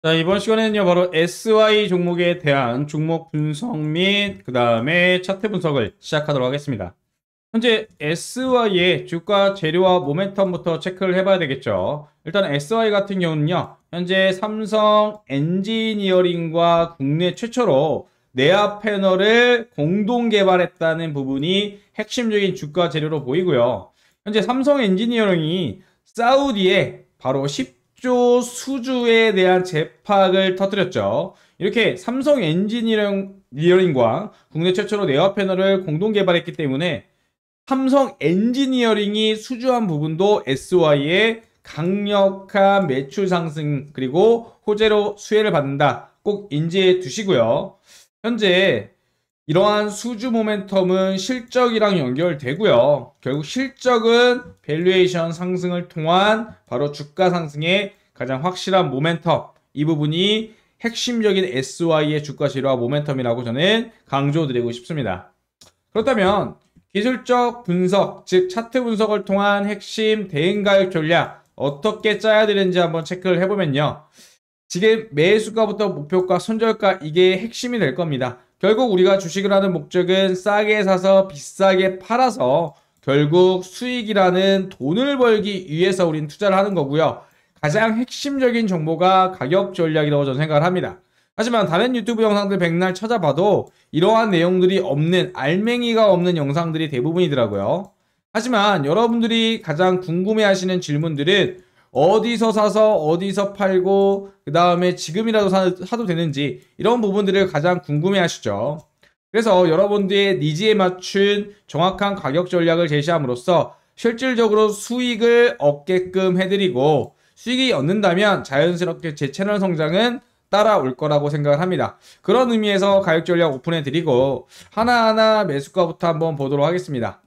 자, 이번 시간에는요, 바로 SY 종목에 대한 종목 분석 및, 그 다음에 차트 분석을 시작하도록 하겠습니다. 현재 SY의 주가 재료와 모멘텀부터 체크를 해봐야 되겠죠. 일단 SY 같은 경우는요, 현재 삼성 엔지니어링과 국내 최초로 내압 패널을 공동 개발했다는 부분이 핵심적인 주가 재료로 보이고요. 현재 삼성 엔지니어링이 사우디에 바로 조 수주에 대한 재팍을 터뜨렸죠. 이렇게 삼성 엔지니어링과 국내 최초로 네어 패널을 공동 개발했기 때문에 삼성 엔지니어링이 수주한 부분도 SY의 강력한 매출 상승 그리고 호재로 수혜를 받는다. 꼭 인지해 두시고요. 현재 이러한 수주 모멘텀은 실적이랑 연결되고요. 결국 실적은 밸류에이션 상승을 통한 바로 주가 상승의 가장 확실한 모멘텀 이 부분이 핵심적인 SY의 주가 실화 모멘텀이라고 저는 강조드리고 싶습니다. 그렇다면 기술적 분석, 즉 차트 분석을 통한 핵심 대응 가격 전략 어떻게 짜야 되는지 한번 체크를 해보면요. 지금 매수가부터 목표가, 손절가 이게 핵심이 될 겁니다. 결국 우리가 주식을 하는 목적은 싸게 사서 비싸게 팔아서 결국 수익이라는 돈을 벌기 위해서 우린 투자를 하는 거고요. 가장 핵심적인 정보가 가격 전략이라고 저는 생각을 합니다. 하지만 다른 유튜브 영상들 백날 찾아봐도 이러한 내용들이 없는 알맹이가 없는 영상들이 대부분이더라고요. 하지만 여러분들이 가장 궁금해하시는 질문들은 어디서 사서 어디서 팔고 그 다음에 지금이라도 사, 사도 되는지 이런 부분들을 가장 궁금해 하시죠. 그래서 여러분들의 니즈에 맞춘 정확한 가격 전략을 제시함으로써 실질적으로 수익을 얻게끔 해드리고 수익이 얻는다면 자연스럽게 제 채널 성장은 따라올 거라고 생각을 합니다. 그런 의미에서 가격 전략 오픈해 드리고 하나하나 매수가부터 한번 보도록 하겠습니다.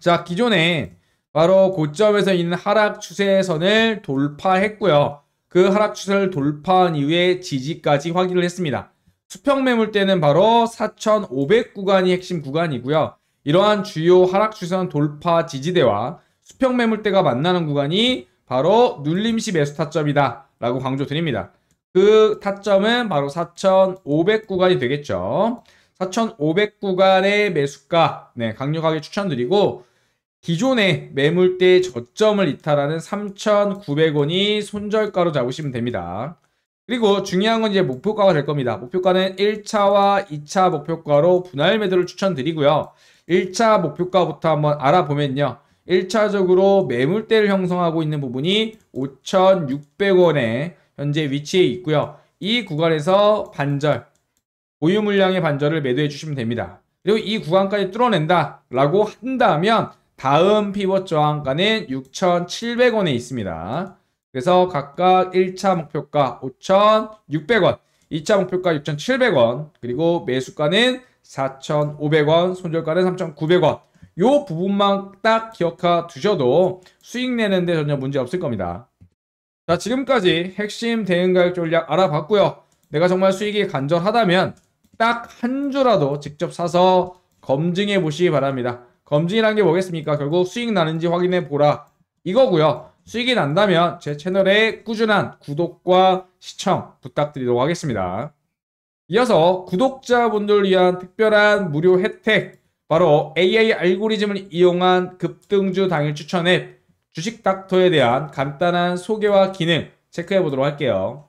자, 기존에 바로 고점에서 있는 하락 추세선을 돌파했고요. 그 하락 추세를 돌파한 이후에 지지까지 확인을 했습니다. 수평 매물대는 바로 4,500 구간이 핵심 구간이고요. 이러한 주요 하락 추세선 돌파 지지대와 수평 매물대가 만나는 구간이 바로 눌림시 매수 타점이다 라고 강조드립니다. 그 타점은 바로 4,500 구간이 되겠죠. 4,500 구간의 매수가 네, 강력하게 추천드리고 기존에 매물대 저점을 이탈하는 3,900원이 손절가로 잡으시면 됩니다. 그리고 중요한 건 이제 목표가가 될 겁니다. 목표가는 1차와 2차 목표가로 분할 매도를 추천드리고요. 1차 목표가부터 한번 알아보면요. 1차적으로 매물대를 형성하고 있는 부분이 5,600원에 현재 위치해 있고요. 이 구간에서 반절, 보유 물량의 반절을 매도해 주시면 됩니다. 그리고 이 구간까지 뚫어낸다 라고 한다면 다음 피벗 저항가는 6,700원에 있습니다. 그래서 각각 1차 목표가 5,600원, 2차 목표가 6,700원, 그리고 매수가는 4,500원, 손절가는 3,900원. 요 부분만 딱 기억해 두셔도 수익 내는데 전혀 문제 없을 겁니다. 자, 지금까지 핵심 대응 가격 전략 알아봤고요. 내가 정말 수익이 간절하다면 딱 한 주라도 직접 사서 검증해 보시기 바랍니다. 검증이란 게 뭐겠습니까? 결국 수익 나는지 확인해 보라 이거고요. 수익이 난다면 제채널에 꾸준한 구독과 시청 부탁드리도록 하겠습니다. 이어서 구독자분들 위한 특별한 무료 혜택 바로 AI 알고리즘을 이용한 급등주 당일 추천 앱 주식닥터에 대한 간단한 소개와 기능 체크해 보도록 할게요.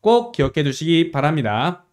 꼭 기억해 두시기 바랍니다.